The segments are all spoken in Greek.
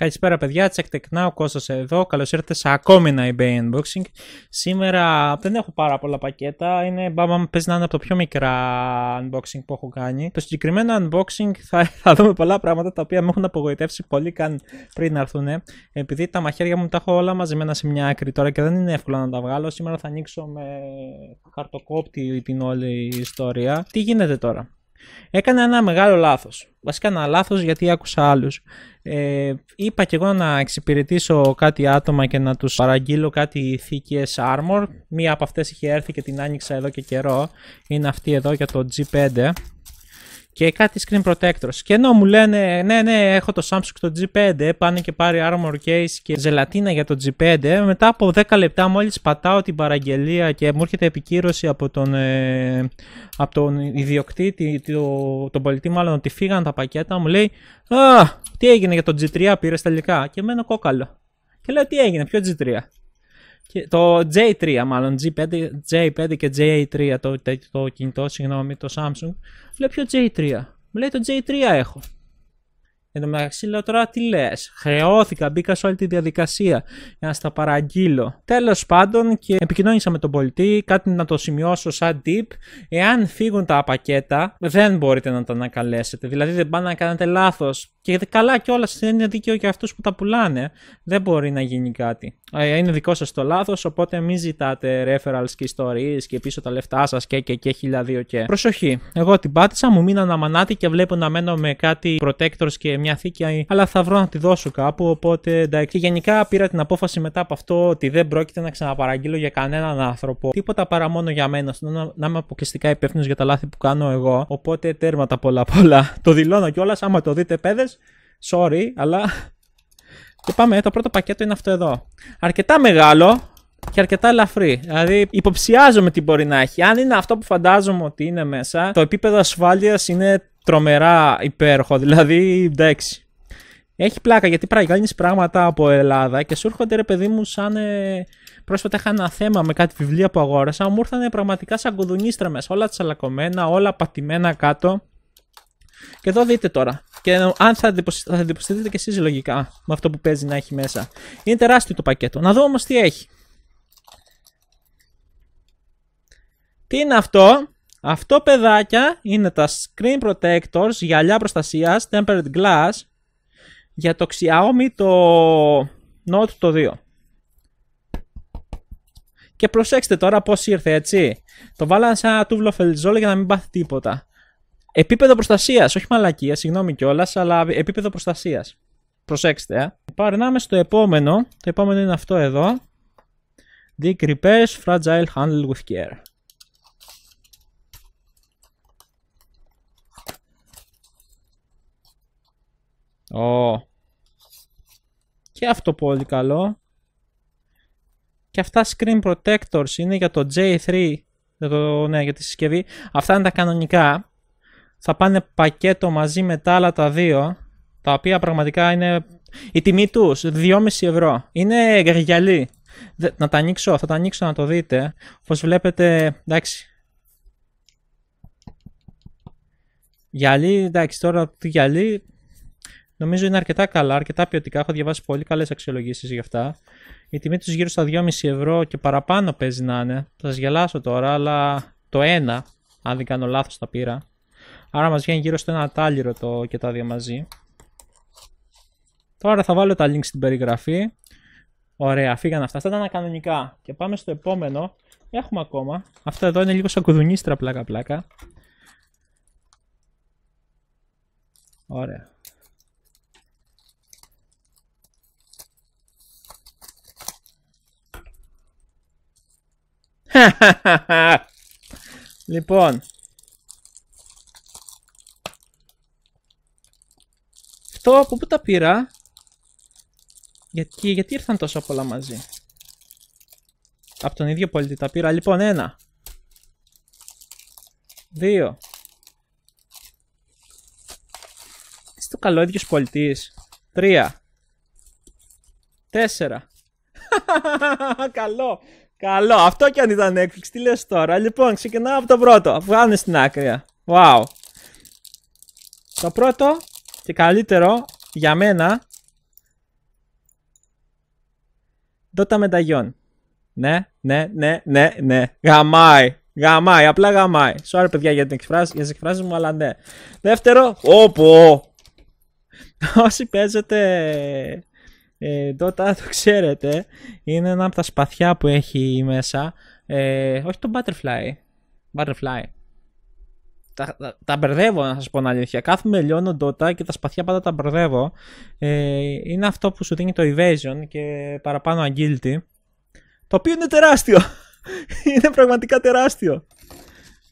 Καλησπέρα παιδιά, τσεκτεκνά ο Κώστας εδώ, καλώς ήρθατε σε ακόμη ένα eBay unboxing. Σήμερα δεν έχω πάρα πολλά πακέτα, είναι μπάμπα πες να είναι από το πιο μικρά unboxing που έχω κάνει. Το συγκεκριμένο unboxing θα, θα δούμε πολλά πράγματα τα οποία με έχουν απογοητεύσει πολύ καν πριν έρθουν. Επειδή τα μαχαίρια μου τα έχω όλα μαζεμένα σε μια άκρη τώρα και δεν είναι εύκολο να τα βγάλω, σήμερα θα ανοίξω με χαρτοκόπτη την όλη ιστορία. Τι γίνεται τώρα. Έκανα ένα μεγάλο λάθος. Βασικά ένα λάθος γιατί άκουσα άλλους. Ε, είπα και εγώ να εξυπηρετήσω κάτι άτομα και να τους παραγγείλω κάτι θήκες Armor. Μία από αυτές είχε έρθει και την άνοιξα εδώ και καιρό. Είναι αυτή εδώ για το G5 και κάτι screen protectors. Και ενώ μου λένε, ναι, ναι, έχω το Samsung το G5, πάνε και πάρει armor case και ζελατίνα για το G5, μετά από 10 λεπτά μόλις πατάω την παραγγελία και μου έρχεται επικύρωση από τον, ε, από τον ιδιοκτήτη, το, τον πολιτή μάλλον, ότι φύγαν τα πακέτα, μου λέει, α, τι έγινε για το G3 πήρες τελικά και μένω κόκαλο. Και λέω, τι έγινε, ποιο G3 το J3 μαλλον j G5, J5 και J3 το, το, το κινητό, συγγνώμη, το Samsung. Βλέπω J3. Μου λέει το J3 έχω. Εν τω μεταξύ λέω τώρα τι λες. Χρεώθηκα, μπήκα σε όλη τη διαδικασία για να στα παραγγείλω. Τέλος πάντων και επικοινώνησα με τον πολιτή, κάτι να το σημειώσω σαν tip. Εάν φύγουν τα πακέτα, δεν μπορείτε να τα ανακαλέσετε. Δηλαδή δεν πάνε να κάνετε λάθος. Και καλά κιόλας δεν είναι δίκαιο για αυτούς που τα πουλάνε. Δεν μπορεί να γίνει κάτι. Είναι δικό σας το λάθος, οπότε μην ζητάτε referrals και ιστορίε και πίσω τα λεφτά σας και και και χιλιάδιο και. Προσοχή. Εγώ την πάτησα, μου μείναν αμανάτη και βλέπω να μένω με κάτι protectors και μια θήκη, αλλά θα βρω να τη δώσω κάπου. Οπότε εντάξει. Και γενικά πήρα την απόφαση μετά από αυτό ότι δεν πρόκειται να ξαναπαραγγείλω για κανέναν άνθρωπο. Τίποτα παρά μόνο για μένα. Να, να είμαι αποκλειστικά υπεύθυνος για τα λάθη που κάνω εγώ. Οπότε τέρματα πολλά πολλά. Το δηλώνω κιόλας. Άμα το δείτε, παιδες, sorry, αλλά. Και πάμε, το πρώτο πακέτο είναι αυτό εδώ. Αρκετά μεγάλο, και αρκετά ελαφρύ. Δηλαδή, υποψιάζομαι τι μπορεί να έχει. Αν είναι αυτό που φαντάζομαι ότι είναι μέσα, το επίπεδο ασφάλειας είναι τρομερά υπέροχο. Δηλαδή, εντάξει. Έχει πλάκα γιατί κάνει πράγματα από Ελλάδα και σου έρχονται ρε παιδί μου σαν. Ε... Πρόσφατα είχα ένα θέμα με κάτι βιβλία που αγόρασα. Μου ήρθαν πραγματικά σαν κουδουνίστρα μέσα. Όλα τσαλακωμένα, όλα πατημένα κάτω. Και εδώ δείτε τώρα. Και αν θα, εντυπωσιαστείτε και εσείς λογικά με αυτό που παίζει να έχει μέσα. Είναι τεράστιο το πακέτο. Να δω όμως τι έχει. Τι είναι αυτό. Αυτό παιδάκια είναι τα screen protectors, γυαλιά προστασίας, tempered glass για το Xiaomi το Note το 2. Και προσέξτε τώρα πώς ήρθε έτσι. Το βάλανε σε ένα τούβλο για να μην πάθει τίποτα. Επίπεδο προστασίας, όχι μαλακία, συγγνώμη κιόλας, αλλά επίπεδο προστασίας. Προσέξτε, ε. Παρνάμε στο επόμενο. Το επόμενο είναι αυτό εδώ. Dick fragile handle with care. Ω. Και αυτό πολύ καλό. Και αυτά screen protectors είναι για το J3. Για το, ναι, τη συσκευή. Αυτά είναι τα κανονικά. Θα πάνε πακέτο μαζί με τα άλλα τα δύο. Τα οποία πραγματικά είναι. Η τιμή τους 2,5 ευρώ. Είναι γυαλί. Να τα ανοίξω, θα τα ανοίξω να το δείτε. Όπως βλέπετε, εντάξει. Γυαλί, εντάξει, τώρα τι γυαλί, νομίζω είναι αρκετά καλά, αρκετά ποιοτικά. Έχω διαβάσει πολύ καλές αξιολογήσεις γι' αυτά. Η τιμή τους γύρω στα 2,5 ευρώ και παραπάνω παίζει να είναι. Θα σας γελάσω τώρα, αλλά το ένα, αν δεν κάνω λάθος, τα πήρα. Άρα μας βγαίνει γύρω στο ένα τάλιρο το και τα δύο μαζί. Τώρα θα βάλω τα links στην περιγραφή. Ωραία, φύγανε αυτά. Αυτά ήταν κανονικά. Και πάμε στο επόμενο. Έχουμε ακόμα. Αυτό εδώ είναι λίγο σαν κουδουνίστρα πλάκα-πλάκα. Ωραία. λοιπόν. Αυτό από πού τα πήρα. Γιατί, γιατί ήρθαν τόσο πολλά μαζί. Από τον ίδιο πολίτη τα πήρα. Λοιπόν, ένα. Δύο. Είσαι το καλό ίδιος πολιτής. Τρία. Τέσσερα. καλό. Καλό, αυτό κι αν ήταν Netflix, τι λες τώρα. Λοιπόν, ξεκινάω από το πρώτο. Βγάλουν στην άκρη. Wow. Το πρώτο και καλύτερο για μένα. τα μεταγιών. Ναι, ναι, ναι, ναι, ναι. Γαμάει. Γαμάει, απλά γαμάει. Σωρά, παιδιά για, την εκφράση, για τις εκφράσεις μου, αλλά ναι. Δεύτερο, όπου. Όσοι παίζετε ε, Dota το ξέρετε, είναι ένα από τα σπαθιά που έχει μέσα. Ε, όχι το Butterfly. Butterfly. Τα, τα, μπερδεύω να σας πω την αλήθεια. Κάθομαι, λιώνω Dota και τα σπαθιά πάντα τα μπερδεύω. Ε, είναι αυτό που σου δίνει το Evasion και παραπάνω Agility. Το οποίο είναι τεράστιο. είναι πραγματικά τεράστιο.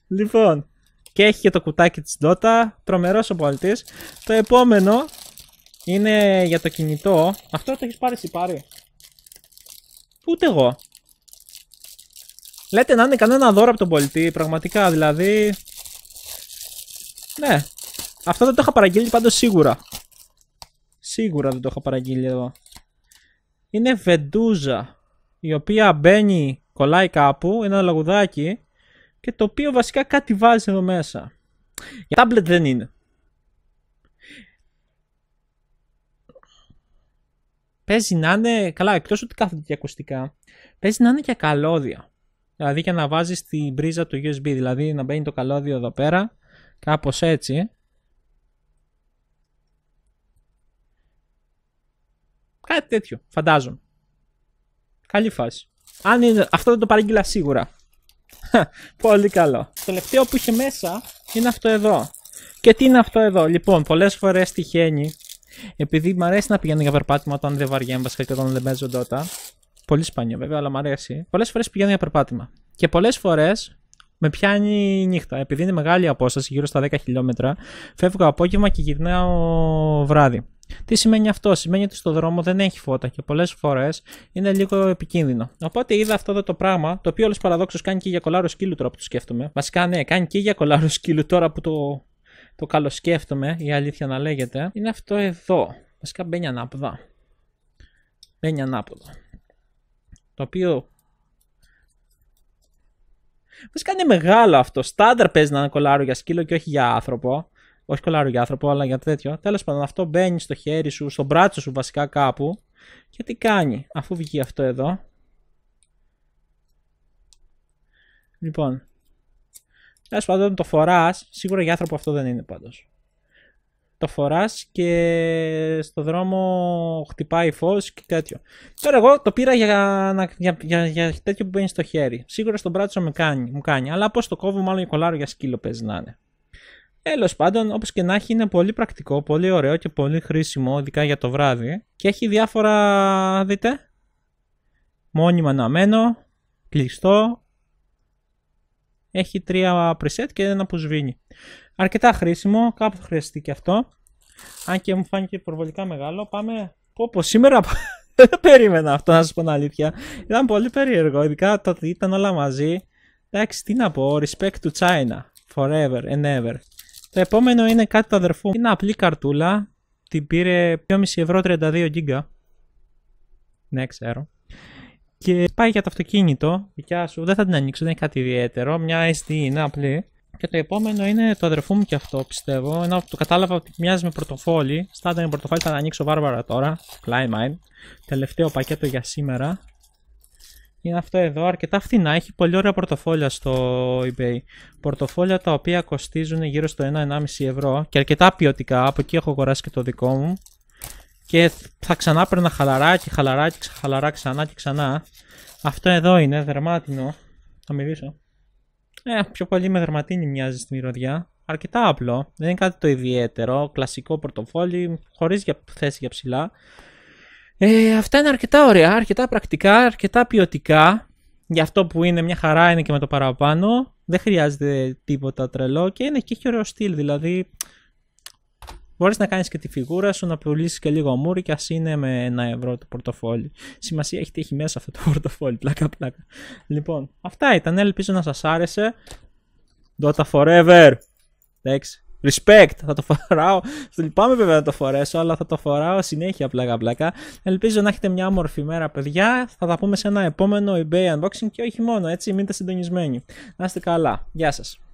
Λοιπόν, και έχει και το κουτάκι της Dota, τρομερός ο πολιτής. Το επόμενο είναι για το κινητό. Αυτό το έχεις πάρει εσύ πάρει. Ούτε εγώ. Λέτε να είναι κανένα δώρο από τον πολιτή, πραγματικά δηλαδή. Ναι. Αυτό δεν το είχα παραγγείλει πάντως σίγουρα. Σίγουρα δεν το είχα παραγγείλει εδώ. Είναι βεντούζα, η οποία μπαίνει, κολλάει κάπου, ένα λαγουδάκι και το οποίο βασικά κάτι βάζει εδώ μέσα. Για τάμπλετ δεν είναι. παίζει να είναι, καλά εκτός ότι κάθονται και ακουστικά, παίζει να είναι και καλώδια. Δηλαδή για να βάζεις την πρίζα του USB, δηλαδή να μπαίνει το καλώδιο εδώ πέρα, κάπως έτσι. Κάτι τέτοιο, φαντάζομαι. Καλή φάση. Αν είναι, αυτό δεν το παρήγγειλα σίγουρα. Πολύ καλό. Το τελευταίο που είχε μέσα είναι αυτό εδώ. Και τι είναι αυτό εδώ. Λοιπόν, πολλές φορές τυχαίνει επειδή μου αρέσει να πηγαίνω για περπάτημα όταν δεν βαριέμαι βασικά και όταν δεν παίζω τότε. Πολύ σπάνιο βέβαια, αλλά μου αρέσει. Πολλές φορές πηγαίνω για περπάτημα. Και πολλές φορές με πιάνει η νύχτα. Επειδή είναι μεγάλη απόσταση, γύρω στα 10 χιλιόμετρα, φεύγω απόγευμα και γυρνάω βράδυ. Τι σημαίνει αυτό, Σημαίνει ότι στο δρόμο δεν έχει φώτα και πολλές φορές είναι λίγο επικίνδυνο. Οπότε είδα αυτό εδώ το πράγμα, το οποίο όλο παραδόξως κάνει και για κολάρο σκύλου τώρα που το σκέφτομαι. Βασικά, ναι, κάνει και για κολάρο σκύλου τώρα που το το καλοσκέφτομαι, η αλήθεια να λέγεται, είναι αυτό εδώ. Βασικά μπαίνει ανάποδα. Μπαίνει ανάποδα. Το οποίο. Βασικά είναι μεγάλο αυτό. Στάνταρ παίζει να κολλάρω για σκύλο και όχι για άνθρωπο. Όχι κολάριο για άνθρωπο, αλλά για τέτοιο. Τέλος πάντων, αυτό μπαίνει στο χέρι σου, στο μπράτσο σου βασικά κάπου. Και τι κάνει, αφού βγει αυτό εδώ. Λοιπόν, Τέλος πάντων, το φοράς. Σίγουρα για άνθρωπο αυτό δεν είναι πάντως. Το φοράς και στο δρόμο χτυπάει φως και τέτοιο. Τώρα, εγώ το πήρα για, για, για, για τέτοιο που μπαίνει στο χέρι. Σίγουρα στον πράτσο κάνει, μου κάνει. Αλλά πώς το κόβω, μάλλον κολάρο για σκύλο παίζει να είναι. Τέλος πάντων, όπως και να έχει, είναι πολύ πρακτικό, πολύ ωραίο και πολύ χρήσιμο, ειδικά για το βράδυ. Και έχει διάφορα, δείτε, μόνιμα αναμένο, κλειστό, έχει τρία preset και ένα που σβήνει. Αρκετά χρήσιμο, κάπου χρειαστεί και αυτό. Αν και μου φάνηκε προβολικά μεγάλο, πάμε. Πω, σήμερα δεν περίμενα αυτό να σου πω την αλήθεια. Ήταν πολύ περίεργο, ειδικά το ότι ήταν όλα μαζί. Εντάξει, τι να πω, respect to China, forever and ever. Το επόμενο είναι κάτι του αδερφού. Είναι απλή καρτούλα, την πήρε 2,5 ευρώ 32 γίγκα. Ναι, ξέρω και πάει για το αυτοκίνητο, δικιά σου, δεν θα την ανοίξω, δεν είναι κάτι ιδιαίτερο, μια SD είναι απλή. Και το επόμενο είναι το αδερφού μου και αυτό πιστεύω, ενώ το κατάλαβα ότι μοιάζει με πορτοφόλι, στάντα με πορτοφόλι θα ανοίξω βάρβαρα τώρα, fly mine. Τελευταίο πακέτο για σήμερα. Είναι αυτό εδώ, αρκετά φθηνά, έχει πολύ ωραία πορτοφόλια στο eBay. Πορτοφόλια τα οποία κοστίζουν γύρω στο 1-1,5 ευρώ και αρκετά ποιοτικά, από εκεί έχω αγοράσει και το δικό μου και θα ξανά παίρνα χαλαρά και χαλαρά και χαλαρά ξανά και ξανά. Αυτό εδώ είναι δερμάτινο. Θα μιλήσω. Ε, πιο πολύ με δερματίνη μοιάζει στη μυρωδιά. Αρκετά απλό. Δεν είναι κάτι το ιδιαίτερο. Κλασικό πορτοφόλι, χωρίς θέση για ψηλά. Ε, αυτά είναι αρκετά ωραία, αρκετά πρακτικά, αρκετά ποιοτικά. Για αυτό που είναι μια χαρά είναι και με το παραπάνω. Δεν χρειάζεται τίποτα τρελό και είναι και έχει ωραίο στυλ. Δηλαδή, Μπορείς να κάνεις και τη φιγούρα σου, να πουλήσεις και λίγο μούρι και ας είναι με ένα ευρώ το πορτοφόλι. Σημασία έχει τι έχει μέσα αυτό το πορτοφόλι, πλάκα πλάκα. Λοιπόν, αυτά ήταν. Ελπίζω να σας άρεσε. Dota forever. Εντάξει. Respect, θα το φοράω. Στο λυπάμαι βέβαια να το φορέσω, αλλά θα το φοράω συνέχεια πλάκα πλάκα. Ελπίζω να έχετε μια όμορφη μέρα, παιδιά. Θα τα πούμε σε ένα επόμενο eBay unboxing και όχι μόνο έτσι, μείνετε συντονισμένοι. Να είστε καλά. Γεια σας.